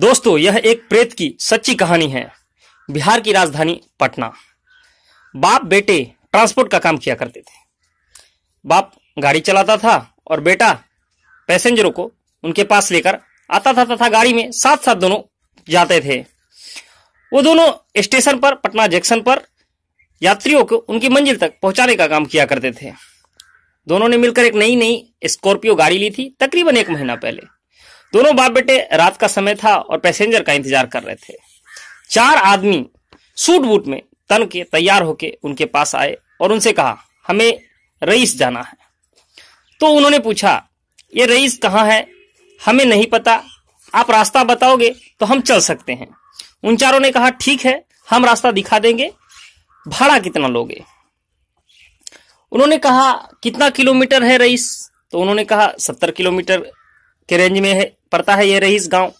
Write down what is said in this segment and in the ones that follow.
दोस्तों यह एक प्रेत की सच्ची कहानी है बिहार की राजधानी पटना बाप बेटे ट्रांसपोर्ट का काम किया करते थे बाप गाड़ी चलाता था और बेटा पैसेंजरों को उनके पास लेकर आता था तथा गाड़ी में साथ साथ दोनों जाते थे वो दोनों स्टेशन पर पटना जंक्शन पर यात्रियों को उनकी मंजिल तक पहुंचाने का काम किया करते थे दोनों ने मिलकर एक नई नई स्कॉर्पियो गाड़ी ली थी तकरीबन एक महीना पहले दोनों बाप बेटे रात का समय था और पैसेंजर का इंतजार कर रहे थे चार आदमी सूट बूट में तन के तैयार होके उनके पास आए और उनसे कहा हमें रईस जाना है तो उन्होंने पूछा ये रईस कहाँ है हमें नहीं पता आप रास्ता बताओगे तो हम चल सकते हैं उन चारों ने कहा ठीक है हम रास्ता दिखा देंगे भाड़ा कितना लोगे उन्होंने कहा कितना किलोमीटर है रईस तो उन्होंने कहा सत्तर किलोमीटर के रेंज में है पड़ता है ये रईस गांव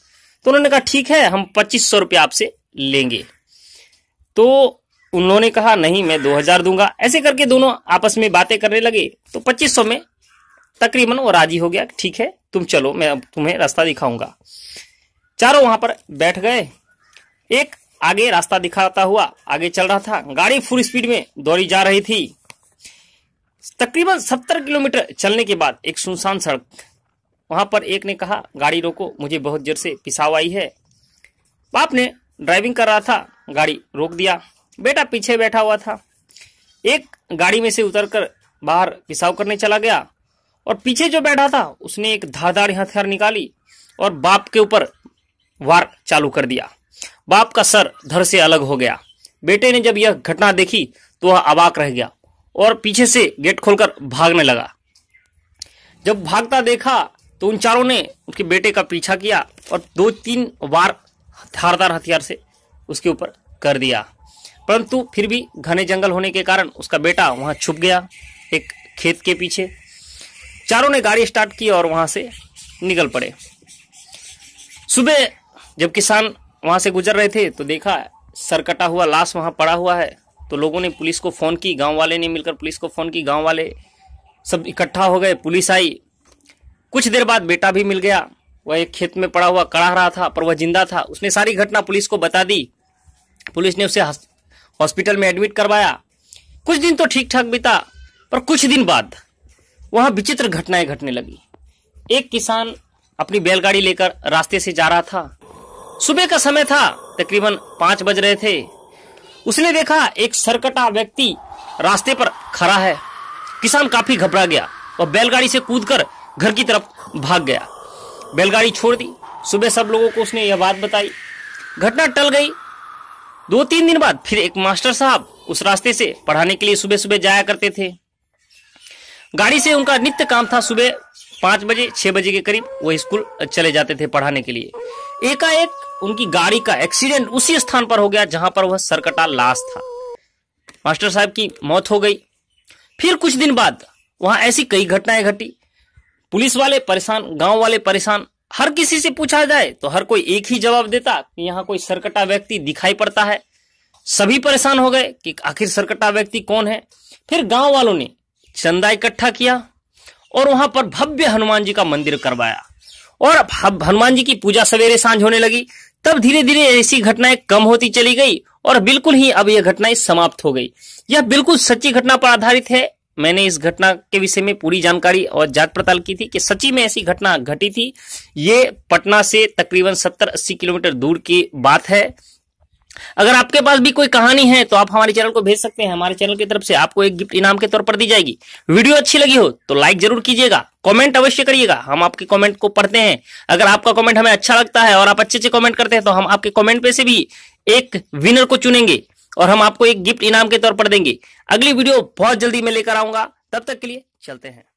तो उन्होंने कहा ठीक है हम पच्चीस सौ रुपया आपसे लेंगे तो उन्होंने कहा नहीं मैं दो हजार दूंगा ऐसे करके दोनों आपस में बातें करने लगे तो पच्चीस सौ में तकरीबन वो राजी हो गया ठीक है तुम चलो मैं अब तुम्हें रास्ता दिखाऊंगा चारों वहां पर बैठ गए एक आगे रास्ता दिखाता हुआ आगे चल रहा था गाड़ी फुल स्पीड में दौड़ी जा रही थी तकरीबन सत्तर किलोमीटर चलने के बाद एक सुनसान सड़क वहां पर एक ने कहा गाड़ी रोको मुझे बहुत जोर से पिसाव आई है बाप ने ड्राइविंग कर रहा था गाड़ी रोक दिया बेटा पीछे बैठा हुआ था एक गाड़ी में से उतरकर बाहर पिसाव करने चला गया और पीछे जो बैठा था उसने एक धारदार हथियार निकाली और बाप के ऊपर वार चालू कर दिया बाप का सर धर से अलग हो गया बेटे ने जब यह घटना देखी तो वह अबाक रह गया और पीछे से गेट खोलकर भागने लगा जब भागता देखा तो उन चारों ने उनके बेटे का पीछा किया और दो तीन बार धारदार हथियार से उसके ऊपर कर दिया परंतु फिर भी घने जंगल होने के कारण उसका बेटा वहां छुप गया एक खेत के पीछे चारों ने गाड़ी स्टार्ट की और वहां से निकल पड़े सुबह जब किसान वहां से गुजर रहे थे तो देखा सर कटा हुआ लाश वहां पड़ा हुआ है तो लोगों ने पुलिस को फ़ोन की गांव वाले ने मिलकर पुलिस को फ़ोन की गांव वाले सब इकट्ठा हो गए पुलिस आई कुछ देर बाद बेटा भी मिल गया वह एक खेत में पड़ा हुआ कड़ा रहा था पर वह जिंदा था उसने सारी घटना पुलिस को बता दी पुलिस ने उसे हॉस्पिटल में एडमिट करवाया कुछ दिन तो ठीक ठाक बीता पर कुछ दिन बाद वहां विचित्र घटनाएं घटने लगी एक किसान अपनी बैलगाड़ी लेकर रास्ते से जा रहा था सुबह का समय था तकरीबन पांच बज रहे थे उसने देखा एक सरकटा व्यक्ति रास्ते पर खड़ा है किसान काफी घबरा गया और बैलगाड़ी से कूदकर घर की तरफ भाग गया बैलगाड़ी छोड़ दी सुबह सब लोगों को उसने यह बात बताई घटना टल गई दो तीन दिन बाद फिर एक मास्टर साहब उस रास्ते से पढ़ाने के लिए सुबह सुबह जाया करते थे गाड़ी से उनका नित्य काम था सुबह पांच बजे छह बजे के करीब वो स्कूल चले जाते थे पढ़ाने के लिए एकाएक उनकी गाड़ी का एक्सीडेंट उसी स्थान पर हो गया जहां पर वह सरकटा लाश था मास्टर साहब की मौत हो गई फिर कुछ दिन बाद वहां ऐसी कई घटनाएं घटी पुलिस वाले परेशान गांव वाले परेशान हर किसी से पूछा जाए तो हर कोई एक ही जवाब देता कि यहाँ कोई सरकटा व्यक्ति दिखाई पड़ता है सभी परेशान हो गए कि आखिर सरकटा व्यक्ति कौन है फिर गांव वालों ने चंदा इकट्ठा किया और वहां पर भव्य हनुमान जी का मंदिर करवाया और हनुमान जी की पूजा सवेरे सांझ होने लगी तब धीरे धीरे ऐसी घटनाएं कम होती चली गई और बिल्कुल ही अब यह घटनाएं समाप्त हो गई यह बिल्कुल सच्ची घटना पर आधारित है मैंने इस घटना के विषय में पूरी जानकारी और जांच पड़ताल की थी कि सची में ऐसी घटना घटी थी ये पटना से तकरीबन सत्तर अस्सी किलोमीटर दूर की बात है अगर आपके पास भी कोई कहानी है तो आप हमारे चैनल को भेज सकते हैं हमारे चैनल की तरफ से आपको एक गिफ्ट इनाम के तौर पर दी जाएगी वीडियो अच्छी लगी हो तो लाइक जरूर कीजिएगा कमेंट अवश्य करिएगा हम आपके कमेंट को पढ़ते हैं अगर आपका कमेंट हमें अच्छा लगता है और आप अच्छे अच्छे कमेंट करते हैं तो हम आपके कमेंट पे से भी एक विनर को चुनेंगे और हम आपको एक गिफ्ट इनाम के तौर पर देंगे अगली वीडियो बहुत जल्दी मैं लेकर आऊंगा तब तक के लिए चलते हैं